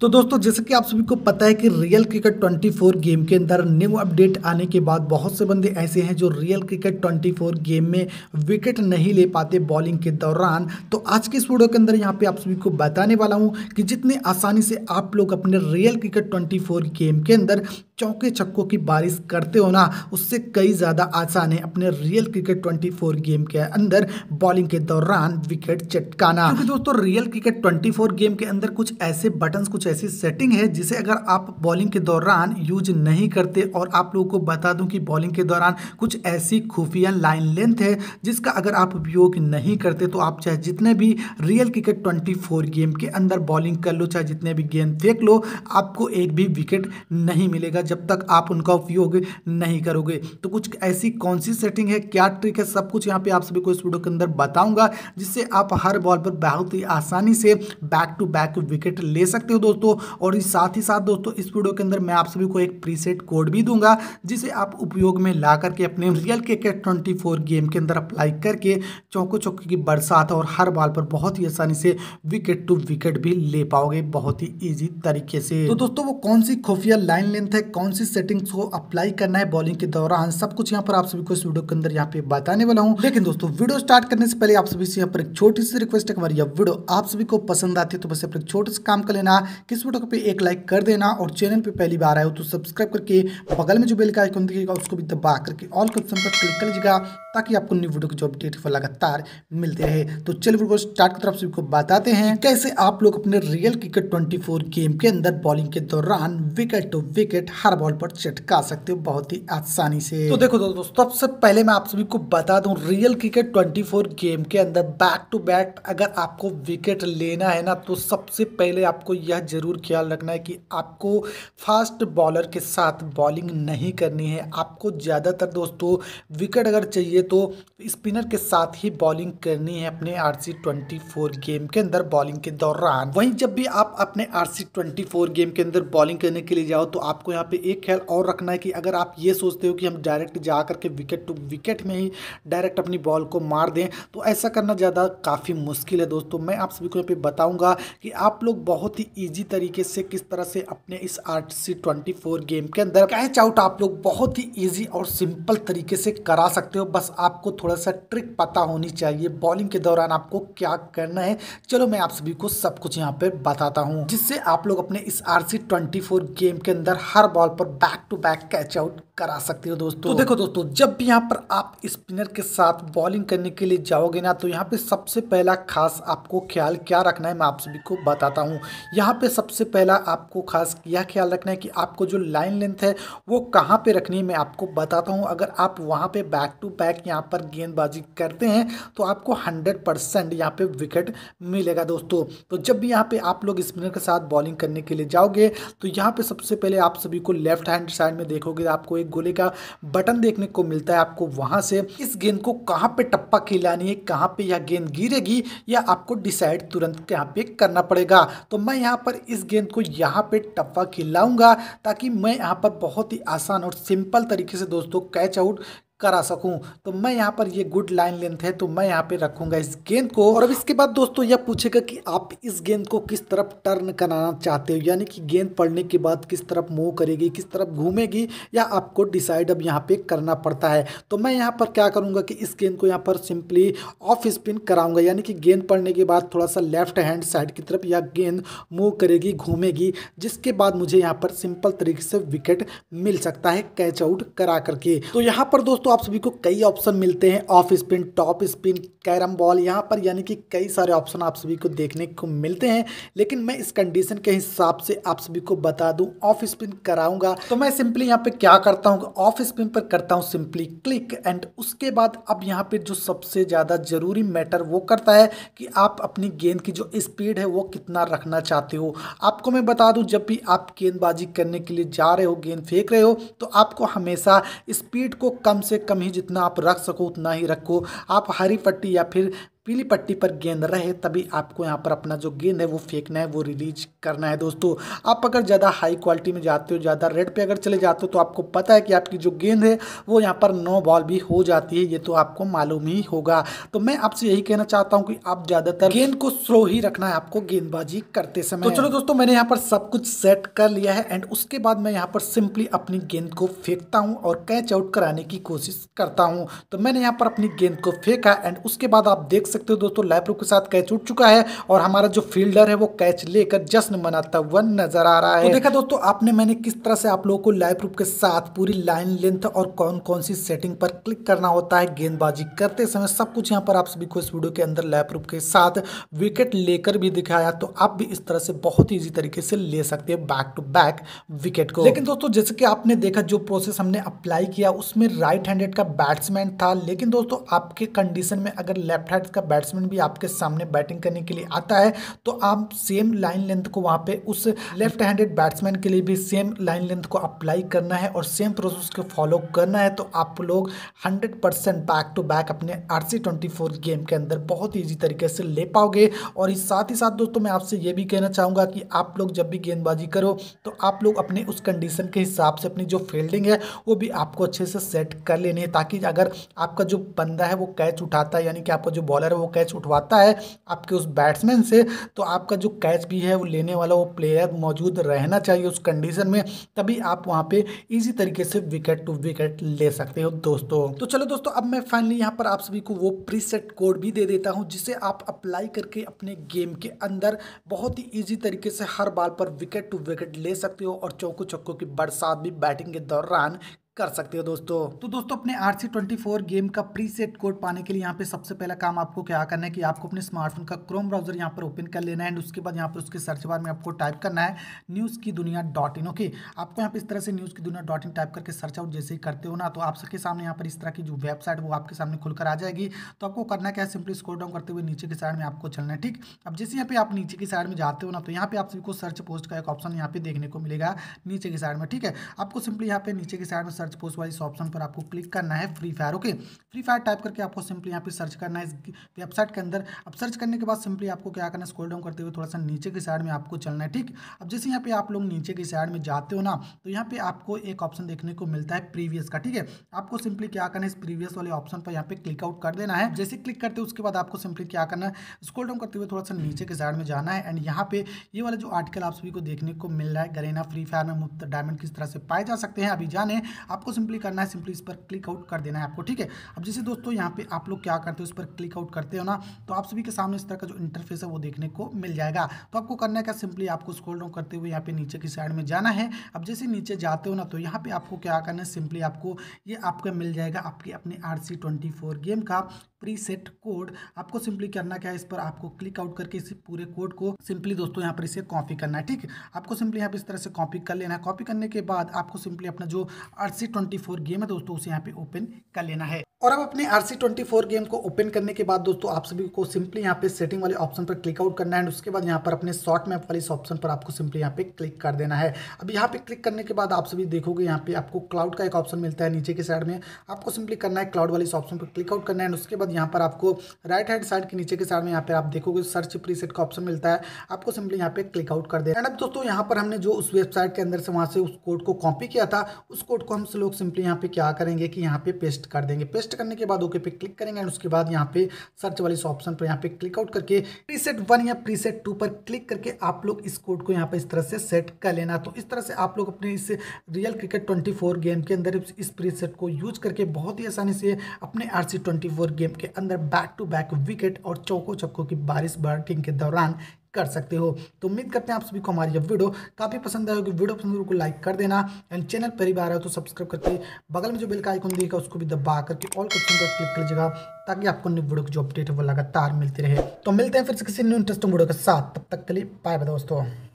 तो दोस्तों जैसे कि आप सभी को पता है कि रियल क्रिकेट 24 गेम के अंदर न्यू अपडेट आने के बाद बहुत से बंदे ऐसे हैं जो रियल क्रिकेट 24 गेम में विकेट नहीं ले पाते बॉलिंग के दौरान तो आज के इस वीडियो के अंदर यहाँ पे आप सभी को बताने वाला हूँ कि जितने आसानी से आप लोग अपने रियल क्रिकेट फोर गेम के अंदर चौके छक्कों की बारिश करते हो ना उससे कई ज़्यादा आसान है अपने रियल क्रिकेट फोर गेम के अंदर बॉलिंग के दौरान विकेट चटकाना क्योंकि दोस्तों रियल क्रिकेट फोर गेम के अंदर कुछ ऐसे बटन्स कुछ ऐसी सेटिंग है जिसे अगर आप बॉलिंग के दौरान यूज नहीं करते और आप लोगों को बता दूं कि बॉलिंग के दौरान कुछ ऐसी खुफिया लाइन लेंथ है जिसका अगर आप उपयोग नहीं करते तो आप चाहे जितने भी रियल क्रिकेट फोर गेम के अंदर बॉलिंग कर लो चाहे जितने भी गेंद फेंक लो आपको एक भी विकेट नहीं मिलेगा जब तक आप उनका उपयोग नहीं करोगे तो कुछ ऐसी कौन सी सेटिंग है क्या ट्रिक है सब कुछ यहाँ पे आप सभी को इस वीडियो के अंदर बताऊंगा जिससे आप हर बॉल पर बहुत ही आसानी से बैक टू बैक विकेट ले सकते हो दोस्तों दोस्तों और इस साथ ही साथ दोस्तों इस वीडियो के अंदर मैं आप सभी को एक प्रीसेट कोड भी दूंगा जिसे आप उपयोग में ला करके अपने रियल के के ट्वेंटी गेम के अंदर अप्लाई करके चौको चौके की बरसात और हर बॉल पर बहुत ही आसानी से विकेट टू विकेट भी ले पाओगे बहुत ही ईजी तरीके से तो दोस्तों वो कौन सी खुफिया लाइन लेंथ है कौन सी सेटिंग्स को अप्लाई करना है बॉलिंग के दौरान सब कुछ यहाँ पर आप सभी को इस वीडियो के अंदर यहाँ पे बताने वाला हूँ लेकिन दोस्तों वीडियो स्टार्ट करने से पहले आप सभी से यहाँ पर एक छोटी सी रिक्वेस्ट है हमारी वीडियो आप सभी को पसंद आती है तो बस अपने छोटे से काम कर लेना किस वीडियो पे एक लाइक कर देना और चैनल पे पहली बार आए हो तो सब्सक्राइब करके बगल में जो बेल का आइकन दिखेगा उसको भी दबा करके ऑल के ऑप्शन पर क्लिक कर लीजिएगा ताकि आपको न्यू वीडियो की जो अपडेट है लगातार मिलते रहे तो चलिए वीडियो को स्टार्ट की तरफ से आपको बताते हैं कैसे आप लोग अपने रियल क्रिकेट 24 गेम के अंदर बॉलिंग के दौरान विकेट टू विकेट हर बॉल पर चटका सकते हो बहुत ही आसानी से तो देखो दोस्तों सबसे पहले मैं आप सभी को बता दूं रियल क्रिकेट 24 गेम के अंदर बैक टू बैक अगर आपको विकेट लेना है ना तो सबसे पहले आपको यह ज़रूर ख्याल रखना है कि आपको फास्ट बॉलर के साथ बॉलिंग नहीं करनी है आपको ज़्यादातर दोस्तों विकेट अगर चाहिए तो स्पिनर के साथ ही बॉलिंग करनी है अपने आर सी गेम के अंदर बॉलिंग के दौरान वहीं जब भी आप अपने आर गेम के अंदर बॉलिंग करने के लिए जाओ तो आपको यहाँ पर एक ख्याल और रखना है कि अगर आप ये सोचते हो कि हम डायरेक्ट जा करके विकेट टू विकेट में ही डायरेक्ट अपनी बॉल को मार दें तो ऐसा करना ज़्यादा काफ़ी मुश्किल है दोस्तों मैं आप सभी को यहाँ पे बताऊंगा कि आप लोग बहुत ही ईजी तरीके से किस तरह से अपने इस R C twenty four game के अंदर कैच आउट तो आप लोग बहुत ही ईजी और सिंपल तरीके से करा सकते हो बस आपको थोड़ा सा ट्रिक पता होनी चाहिए बॉलिंग के दौरान आपको क्या करना है चलो मैं आप सभी को सब कुछ यहाँ पे बताता हूँ जिससे आप लोग अपने इस R C twenty four game के अंदर हर बॉल पर back to back catch out करा सकते हो दोस्तों तो देखो दोस्तों जब भी यहाँ पर आप स्पिनर के साथ बॉलिंग करने के लिए जाओगे ना तो यहाँ पे सबसे पहला खास आपको ख्याल क्या रखना है मैं आप सभी को बताता हूँ यहाँ पे सबसे पहला आपको खास यह ख्याल रखना है कि आपको जो लाइन लेंथ है वो कहाँ पे रखनी है मैं आपको बताता हूँ अगर आप वहाँ पे बैक टू बैक यहाँ पर गेंदबाजी करते हैं तो आपको हंड्रेड परसेंट यहाँ पर विकेट मिलेगा दोस्तों तो जब भी यहाँ पर आप लोग स्पिनर के साथ बॉलिंग करने के लिए जाओगे तो यहाँ पर सबसे पहले आप सभी को लेफ्ट हैंड साइड में देखोगे आपको एक गोले का बटन देखने को मिलता है आपको वहाँ से इस गेंद को कहाँ पर टप्पा खिलानी है कहाँ पर यह गेंद गिरेगी या आपको डिसाइड तुरंत यहाँ पे करना पड़ेगा तो मैं यहाँ पर इस गेंद को यहाँ पे टप्पा खिलाऊंगा ताकि मैं यहाँ पर बहुत ही आसान और सिंपल तरीके से दोस्तों कैच आउट करा सकूं तो मैं यहाँ पर ये गुड लाइन लेंथ है तो मैं यहाँ पे रखूंगा इस गेंद को और अब इसके बाद दोस्तों यह पूछेगा कि आप इस गेंद को किस तरफ टर्न कराना चाहते हो यानी कि गेंद पड़ने के बाद किस तरफ मूव करेगी किस तरफ घूमेगी या आपको डिसाइड अब यहाँ पे करना पड़ता है तो मैं यहाँ पर क्या करूँगा कि इस गेंद को यहाँ पर सिंपली ऑफ स्पिन कराऊंगा यानी कि गेंद पड़ने के बाद थोड़ा सा लेफ्ट हैंड साइड की तरफ या गेंद मूव करेगी घूमेगी जिसके बाद मुझे यहाँ पर सिंपल तरीके से विकेट मिल सकता है कैच आउट करा करके तो यहाँ पर दोस्तों दोस्तों आप सभी को कई ऑप्शन मिलते हैं off spin top spin carrom ball यहाँ पर यानी कि कई सारे ऑप्शन आप सभी को देखने को मिलते हैं लेकिन मैं इस कंडीशन के हिसाब से आप सभी को बता दूं ऑफ स्पिन कराऊंगा तो मैं सिंपली यहाँ पे क्या करता हूँ ऑफ स्पिन पर करता हूँ सिंपली क्लिक एंड उसके बाद अब यहाँ पर जो सबसे ज़्यादा ज़रूरी मैटर वो करता है कि आप अपनी गेंद की जो स्पीड है वो कितना रखना चाहते हो आपको मैं बता दूँ जब भी आप गेंदबाजी करने के लिए जा रहे हो गेंद फेंक रहे हो तो आपको हमेशा स्पीड को कम से कम ही जितना आप रख सको उतना ही रखो आप हरी पट्टी या फिर पीली पट्टी पर गेंद रहे तभी आपको यहाँ पर अपना जो गेंद है वो फेंकना है वो रिलीज करना है दोस्तों आप अगर ज़्यादा हाई क्वालिटी में जाते हो ज़्यादा रेड पे अगर चले जाते हो तो आपको पता है कि आपकी जो गेंद है वो यहाँ पर नो बॉल भी हो जाती है ये तो आपको मालूम ही होगा तो मैं आपसे यही कहना चाहता हूँ कि आप ज़्यादातर गेंद को स्लो ही रखना है आपको गेंदबाजी करते समय तो चलो दोस्तों मैंने यहाँ पर सब कुछ सेट कर लिया है एंड उसके बाद मैं यहाँ पर सिंपली अपनी गेंद को फेंकता हूँ और कैच आउट कराने की कोशिश करता हूँ तो मैंने यहाँ पर अपनी गेंद को फेंका एंड उसके बाद आप देख सकते हो दोस्तों लाइप्रो के साथ कैच उठ चुका है और हमारा जो फील्डर है वो कैच लेकर जश्न मनाता हुआ नजर आ रहा है तो देखा दोस्तों आपने मैंने किस तरह से आप लोगों को लाइव प्रूफ के साथ पूरी लाइन लेंथ और कौन कौन सी सेटिंग पर क्लिक करना होता है गेंदबाजी करते समय सब कुछ यहाँ पर आप सभी को इस वीडियो के अंदर लाइव प्रूफ के साथ विकेट लेकर भी दिखाया तो आप भी इस तरह से बहुत ईजी तरीके से ले सकते हैं बैक टू बैक विकेट को लेकिन दोस्तों जैसे कि आपने देखा जो प्रोसेस हमने अप्लाई किया उसमें राइट हैंडेड का बैट्समैन था लेकिन दोस्तों आपके कंडीशन में अगर लेफ्ट हैंड आपका बैट्समैन भी आपके सामने बैटिंग करने के लिए आता है तो आप सेम लाइन लेंथ को वहाँ पे उस लेफ्ट हैंडेड बैट्समैन के लिए भी सेम लाइन लेंथ को अप्लाई करना है और सेम प्रोसेस को फॉलो करना है तो आप लोग hundred percent back to back अपने R C twenty four game के अंदर बहुत ईजी तरीके से ले पाओगे और इस साथ ही साथ दोस्तों मैं आपसे ये भी कहना चाहूँगा कि आप लोग जब भी गेंदबाजी करो तो आप लोग अपने उस कंडीशन के हिसाब से अपनी जो फील्डिंग है वो भी आपको अच्छे से सेट कर लेनी है ताकि अगर आपका जो बंदा है वो कैच उठाता है यानी कि आपका जो बॉलर अगर वो कैच उठवाता है आपके उस बैट्समैन से तो आपका जो कैच भी है वो लेने वाला वो प्लेयर मौजूद रहना चाहिए उस कंडीशन में तभी आप वहाँ पे इजी तरीके से विकेट टू विकेट ले सकते हो दोस्तों तो चलो दोस्तों अब मैं फाइनली यहाँ पर आप सभी को वो प्रीसेट कोड भी दे देता हूँ जिसे आप अप्लाई करके अपने गेम के अंदर बहुत ही ईजी तरीके से हर बाल पर विकेट टू विकेट ले सकते हो और चौको चौको की बरसात भी बैटिंग के दौरान कर सकते हो दोस्तों तो दोस्तों अपने R C twenty four game का प्री सेट कोड पाने के लिए यहाँ पे सबसे पहला काम आपको क्या करना है कि आपको अपने स्मार्टफोन का क्रोम ब्राउजर यहाँ पर ओपन कर लेना है एंड उसके बाद यहाँ पर उसके सर्च बार में आपको टाइप करना है न्यूज़ की दुनिया डॉट इन ओके आपको यहाँ पे इस तरह से न्यूज़ की दुनिया डॉट इन टाइप करके सर्च आउट जैसे ही करते हो ना तो आप सबके सामने यहाँ पर इस तरह की जो वेबसाइट वो आपके सामने खुलकर आ जाएगी तो आपको करना क्या है सिंपली स्कोर डाउन करते हुए नीचे की साइड में आपको चलना है ठीक अब जैसे यहाँ पे आप नीचे की साइड में जाते हो ना तो यहाँ पे आप सभी को सर्च पोस्ट का एक ऑप्शन यहाँ पे देखने को मिलेगा नीचे की साइड में ठीक है आपको सिंपली यहाँ पे नीचे की साइड में सर्च पोस्ट वाली इस ऑप्शन पर आपको क्लिक करना है free fire okay free fire type करके आपको सिंपली यहाँ पे सर्च करना है इस वेबसाइट के अंदर अब सर्च करने के बाद सिंपली आपको क्या करना है स्कोल डाउन करते हुए थोड़ा सा नीचे की साइड में आपको चलना है ठीक अब जैसे यहाँ पे आप लोग नीचे की साइड में जाते हो ना तो यहाँ पे आपको एक ऑप्शन देखने को मिलता है प्रीवियस का ठीक है आपको सिंपली क्या करना है इस प्रीवियस वाले ऑप्शन पर यहाँ पे क्लिक आउट कर देना है जैसे क्लिक करते हो उसके बाद आपको सिंपली क्या करना है स्कोल डाउन करते हुए थोड़ा सा नीचे के साइड में जाना है एंड यहाँ पे ये वाला जो आर्टिकल आप सभी को देखने को मिल रहा है गरेना फ्री फायर में मुफ्त डायमंड किस तरह से पाए जा सकते हैं अभी जाने आपको सिंपली करना है सिंपली इस पर क्लिक आउट कर देना है आपको ठीक है अब जैसे दोस्तों यहाँ पे आप लोग क्या करते हो इस पर क्लिक आउट करते हो ना तो आप सभी के सामने इस तरह का जो इंटरफेस है वो देखने को मिल जाएगा तो आपको है क्या सिंपली आपको स्कोल डाउन करते हुए यहाँ पे नीचे की साइड में जाना है अब जैसे नीचे जाते हो ना तो यहाँ पे आपको क्या करना है सिंपली आपको ये आपका मिल जाएगा आपके अपने आर गेम का प्री सेट कोड आपको सिंपली करना क्या है इस पर आपको क्लिक आउट करके इस पूरे कोड को सिंपली दोस्तों यहाँ पर इसे कॉपी करना है ठीक है आपको सिंपली यहाँ पर इस तरह से कॉपी कर लेना है कॉपी करने के बाद आपको सिंपली अपना जो R R C twenty four game है दोस्तों उसे यहाँ पे ओपन कर लेना है और अब अपने आरसी ट्वेंटी फोर गेम को ओपन करने के बाद दोस्तों आप सभी को सिंपली यहाँ पे सेटिंग वाले ऑप्शन पर क्लिक आउट करना है एंड उसके बाद यहाँ पर अपने शॉर्ट मैप वाले इस ऑप्शन पर आपको सिंपली यहाँ पे क्लिक कर देना है अब यहाँ पे क्लिक करने के बाद आप सभी देखोगे यहाँ पे आपको क्लाउड का एक ऑप्शन मिलता है नीचे के साइड में आपको सिंपली करना है क्लाउड वाले इस ऑप्शन पर क्लिक आउट करना है एंड उसके बाद यहाँ पर आपको राइट हैंड साइड के नीचे के साइड में यहाँ पे आप देखोगे सर्च प्रीसेट का ऑप्शन मिलता है आपको सिंपली यहाँ पे क्लिक आउट कर देना एंड अब दोस्तों यहाँ पर हमने जो उस वेबसाइट के अंदर से वहाँ से उस कोड को कॉपी किया था उस कोड को हम से लोग सिंपली यहाँ पे क्या करेंगे कि यहाँ पे पेस्ट कर देंगे पेस्ट करने के बाद ओके पे क्लिक करेंगे एंड उसके बाद यहाँ पे सर्च वाले इस ऑप्शन पर यहाँ पे क्लिक आउट करके प्रीसेट वन या प्रीसेट टू पर क्लिक करके आप लोग इस कोड को यहाँ पे इस तरह से सेट कर लेना तो इस तरह से आप लोग अपने इस रियल क्रिकेट ट्वेंटी गेम के अंदर इस प्रीसेट को यूज करके बहुत ही आसानी से अपने आर सी गेम के अंदर बैक टू बैक विकेट और चौको चौको की बारिश बैटिंग के दौरान कर सकते हो तो उम्मीद करते हैं आप सभी को हमारी जब वीडियो काफ़ी पसंद आए होगी वीडियो पसंद को तो लाइक कर देना एंड चैनल पर ही बार आए तो सब्सक्राइब करके बगल में जो बिल का आइकन देगा उसको भी दबा करके ऑल क्वेश्चन पर क्लिक कर लीजिएगा ताकि आपको न्यू वीडियो की जो अपडेट है वो लगातार मिलती रहे तो मिलते हैं फिर से किसी न्यू इंटरेस्टिंग वीडियो के साथ तब तक के लिए बाय बाय दोस्तों